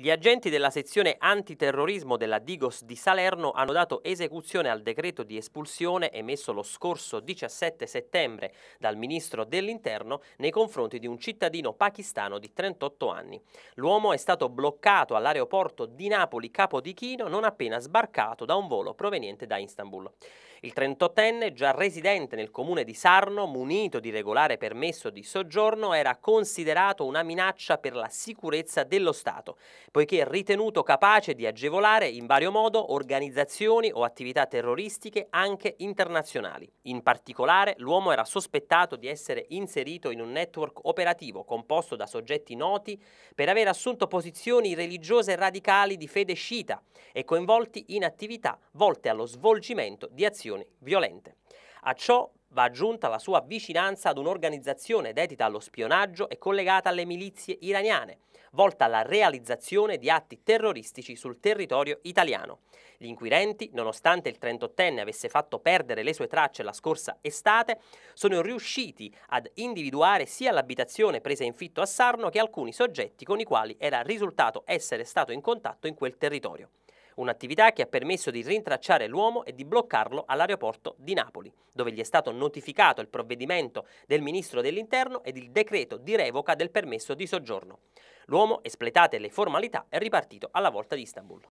Gli agenti della sezione antiterrorismo della Digos di Salerno hanno dato esecuzione al decreto di espulsione emesso lo scorso 17 settembre dal ministro dell'Interno nei confronti di un cittadino pakistano di 38 anni. L'uomo è stato bloccato all'aeroporto di Napoli Capodichino non appena sbarcato da un volo proveniente da Istanbul. Il 38enne, già residente nel comune di Sarno, munito di regolare permesso di soggiorno, era considerato una minaccia per la sicurezza dello Stato poiché ritenuto capace di agevolare in vario modo organizzazioni o attività terroristiche anche internazionali. In particolare, l'uomo era sospettato di essere inserito in un network operativo composto da soggetti noti per aver assunto posizioni religiose radicali di fede sciita e coinvolti in attività volte allo svolgimento di azioni violente. A ciò Va aggiunta la sua vicinanza ad un'organizzazione dedita allo spionaggio e collegata alle milizie iraniane, volta alla realizzazione di atti terroristici sul territorio italiano. Gli inquirenti, nonostante il 38enne avesse fatto perdere le sue tracce la scorsa estate, sono riusciti ad individuare sia l'abitazione presa in fitto a Sarno che alcuni soggetti con i quali era risultato essere stato in contatto in quel territorio un'attività che ha permesso di rintracciare l'uomo e di bloccarlo all'aeroporto di Napoli, dove gli è stato notificato il provvedimento del Ministro dell'Interno ed il decreto di revoca del permesso di soggiorno. L'uomo, espletate le formalità, è ripartito alla volta di Istanbul.